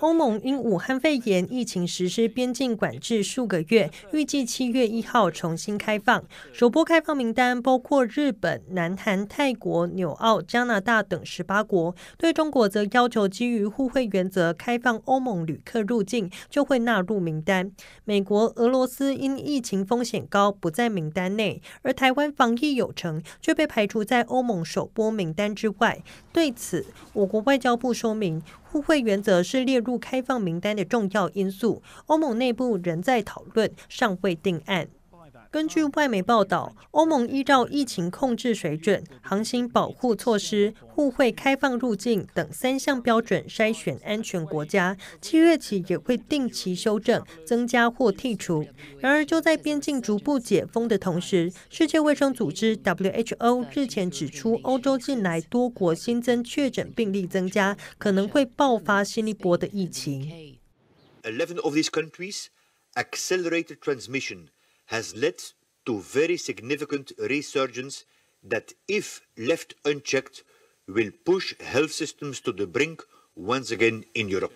欧盟因武汉肺炎疫情实施边境管制数个月，预计七月一号重新开放。首波开放名单包括日本、南韩、泰国、纽澳、加拿大等十八国。对中国则要求基于互惠原则开放欧盟旅客入境，就会纳入名单。美国、俄罗斯因疫情风险高，不在名单内。而台湾防疫有成，却被排除在欧盟首波名单之外。对此，我国外交部说明。互惠原则是列入开放名单的重要因素，欧盟内部仍在讨论，尚未定案。根据外媒报道，欧盟依照疫情控制水准、航行保护措施、互惠开放入境等三项标准筛选安全国家，七月起也会定期修正、增加或剔除。然而，就在边境逐步解封的同时，世界卫生组织 （WHO） 日前指出，欧洲近来多国新增确诊病例增加，可能会爆发新一波的疫情。Eleven of these countries accelerated transmission. Has led to very significant resurgence that if left unchecked will push health systems to the brink once again in Europe。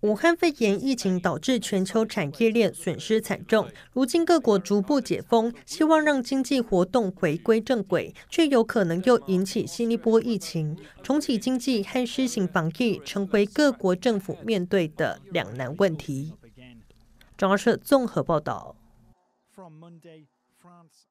武汉肺炎疫情导致全球产业链损失惨重，如今各国逐步解封，希望让经济活动回归正轨，却有可能又引起新一波疫情，重启经济和施行防疫成为各国政府面对的两难问题。长沙市综合报道。from Monday, France